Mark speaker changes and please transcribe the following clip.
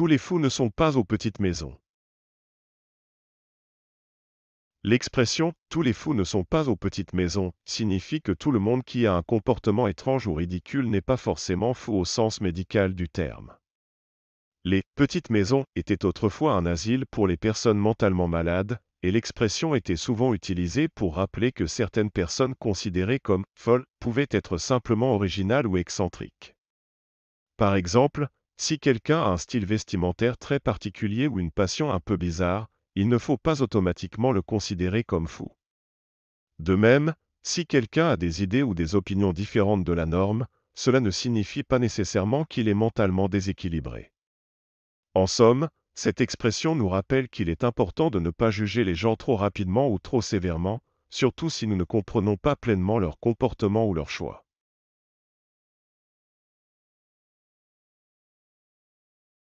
Speaker 1: Tous les fous ne sont pas aux petites maisons.
Speaker 2: L'expression tous les fous ne sont pas aux petites maisons signifie que tout le monde qui a un comportement étrange ou ridicule n'est pas forcément fou au sens médical du terme. Les petites maisons étaient autrefois un asile pour les personnes mentalement malades, et l'expression était souvent utilisée pour rappeler que certaines personnes considérées comme folles pouvaient être simplement originales ou excentriques. Par exemple, si quelqu'un a un style vestimentaire très particulier ou une passion un peu bizarre, il ne faut pas automatiquement le considérer comme fou. De même, si quelqu'un a des idées ou des opinions différentes de la norme, cela ne signifie pas nécessairement qu'il est mentalement déséquilibré. En somme, cette expression nous rappelle qu'il est important de ne pas juger les gens trop rapidement ou trop sévèrement, surtout si nous ne comprenons pas pleinement leur comportement
Speaker 1: ou leur choix.